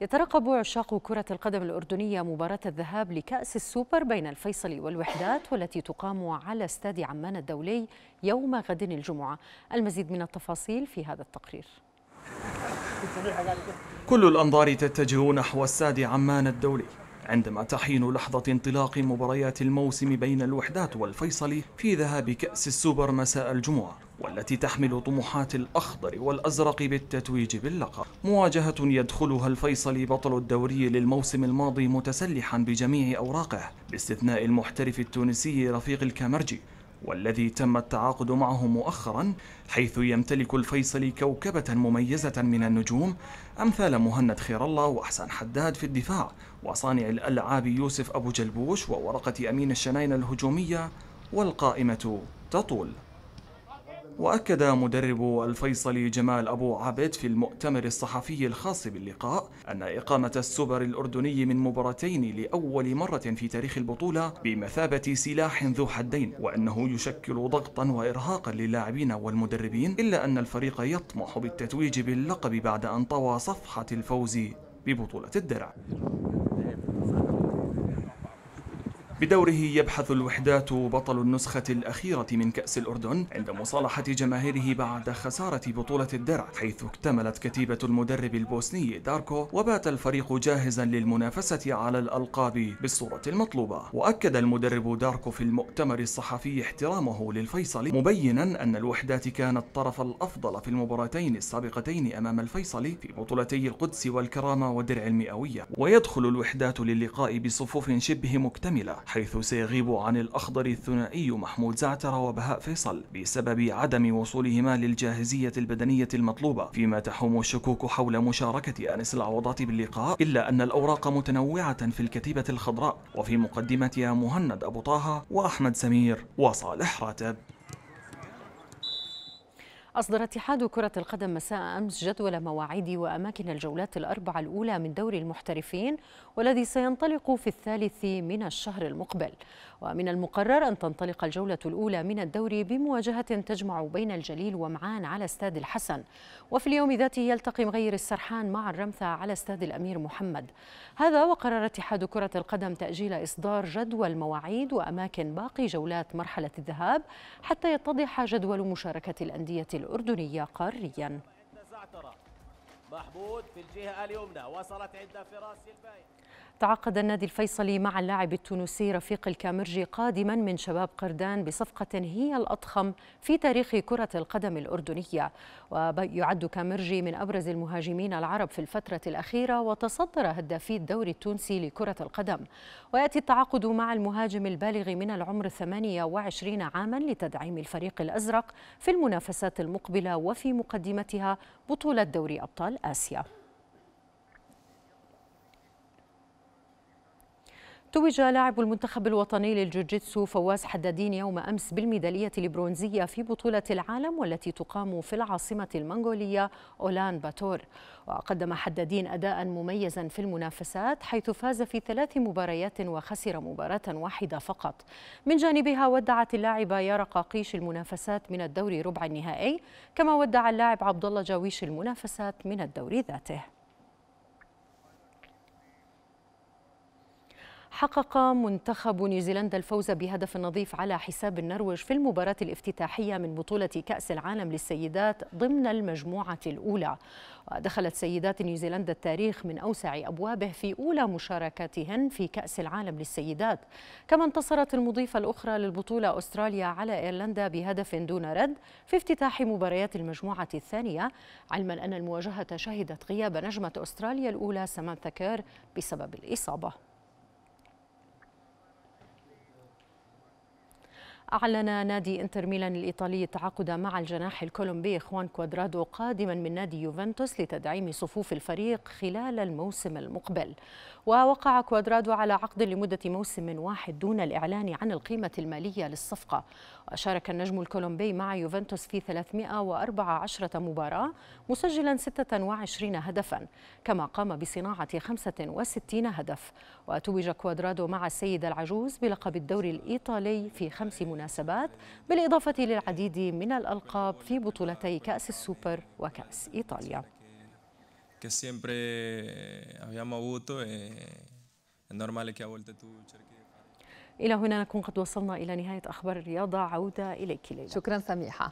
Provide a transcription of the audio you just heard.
يترقب عشاق كرة القدم الأردنية مباراة الذهاب لكأس السوبر بين الفيصلي والوحدات والتي تقام على استاد عمان الدولي يوم غد الجمعة المزيد من التفاصيل في هذا التقرير كل الأنظار تتجه نحو استاد عمان الدولي عندما تحين لحظة انطلاق مباريات الموسم بين الوحدات والفيصلي في ذهاب كأس السوبر مساء الجمعة والتي تحمل طموحات الأخضر والأزرق بالتتويج باللقب مواجهة يدخلها الفيصلي بطل الدوري للموسم الماضي متسلحا بجميع أوراقه باستثناء المحترف التونسي رفيق الكامرجي والذي تم التعاقد معه مؤخرا حيث يمتلك الفيصلي كوكبة مميزة من النجوم أمثال مهند خير الله وأحسن حداد في الدفاع وصانع الألعاب يوسف أبو جلبوش وورقة أمين الشناين الهجومية والقائمة تطول وأكد مدرب الفيصلي جمال أبو عابد في المؤتمر الصحفي الخاص باللقاء أن إقامة السوبر الأردني من مباراتين لأول مرة في تاريخ البطولة بمثابة سلاح ذو حدين وأنه يشكل ضغطا وإرهاقا للاعبين والمدربين إلا أن الفريق يطمح بالتتويج باللقب بعد أن طوى صفحة الفوز ببطولة الدرع بدوره يبحث الوحدات بطل النسخة الأخيرة من كأس الأردن عند مصالحة جماهيره بعد خسارة بطولة الدرع حيث اكتملت كتيبة المدرب البوسني داركو وبات الفريق جاهزا للمنافسة على الألقاب بالصورة المطلوبة وأكد المدرب داركو في المؤتمر الصحفي احترامه للفيصلي مبينا أن الوحدات كانت الطرف الأفضل في المباراتين السابقتين أمام الفيصلي في بطولتي القدس والكرامة والدرع المئوية ويدخل الوحدات للقاء بصفوف شبه مكتملة حيث سيغيب عن الأخضر الثنائي محمود زعتر وبهاء فيصل بسبب عدم وصولهما للجاهزية البدنية المطلوبة فيما تحوم الشكوك حول مشاركة أنس العوضات باللقاء إلا أن الأوراق متنوعة في الكتيبة الخضراء وفي مقدمتها مهند أبو طه وأحمد سمير وصالح راتب أصدر اتحاد كرة القدم مساء أمس جدول مواعيد وأماكن الجولات الأربعة الأولى من دوري المحترفين والذي سينطلق في الثالث من الشهر المقبل ومن المقرر أن تنطلق الجولة الأولى من الدوري بمواجهة تجمع بين الجليل ومعان على استاد الحسن وفي اليوم ذاته يلتقي مغير السرحان مع الرمثة على استاد الأمير محمد هذا وقرر اتحاد كرة القدم تأجيل إصدار جدول مواعيد وأماكن باقي جولات مرحلة الذهاب حتى يتضح جدول مشاركة الأندية الأولى الأردنية قاريا محمود في الجهة اليمنى وصلت عند فراس الباي تعاقد النادي الفيصلي مع اللاعب التونسي رفيق الكامرجي قادما من شباب قردان بصفقة هي الأضخم في تاريخ كرة القدم الأردنية ويعد كامرجي من أبرز المهاجمين العرب في الفترة الأخيرة وتصدر هدافي الدوري التونسي لكرة القدم ويأتي التعاقد مع المهاجم البالغ من العمر 28 عاما لتدعيم الفريق الأزرق في المنافسات المقبلة وفي مقدمتها بطولة دوري أبطال آسيا توج لاعب المنتخب الوطني للجوجيتسو فواز حدادين يوم أمس بالميدالية البرونزية في بطولة العالم والتي تقام في العاصمة المنغولية أولان باتور وقدم حدادين أداء مميزا في المنافسات حيث فاز في ثلاث مباريات وخسر مباراة واحدة فقط من جانبها ودعت اللاعبة يارا قاقيش المنافسات من الدوري ربع النهائي كما ودع اللاعب عبد الله جاويش المنافسات من الدوري ذاته حقق منتخب نيوزيلندا الفوز بهدف نظيف على حساب النرويج في المباراة الافتتاحية من بطولة كأس العالم للسيدات ضمن المجموعة الأولى ودخلت سيدات نيوزيلندا التاريخ من أوسع أبوابه في أولى مشاركاتهن في كأس العالم للسيدات كما انتصرت المضيفة الأخرى للبطولة أستراليا على إيرلندا بهدف دون رد في افتتاح مباريات المجموعة الثانية علما أن المواجهة شهدت غياب نجمة أستراليا الأولى سامانثا كير بسبب الإصابة أعلن نادي إنتر ميلان الإيطالي التعاقد مع الجناح الكولومبي خوان كوادرادو قادما من نادي يوفنتوس لتدعيم صفوف الفريق خلال الموسم المقبل ووقع كوادرادو على عقد لمدة موسم واحد دون الإعلان عن القيمة المالية للصفقة وشارك النجم الكولومبي مع يوفنتوس في 314 مباراة مسجلا 26 هدفا كما قام بصناعة 65 هدف وتوج كوادرادو مع السيد العجوز بلقب الدوري الإيطالي في خمس مناسبات المناسبات بالإضافة للعديد من الألقاب في بطولتي كأس السوبر وكأس إيطاليا eh, إلى هنا نكون قد وصلنا إلى نهاية أخبار الرياضة عودة إليك ليلى شكرا سميحة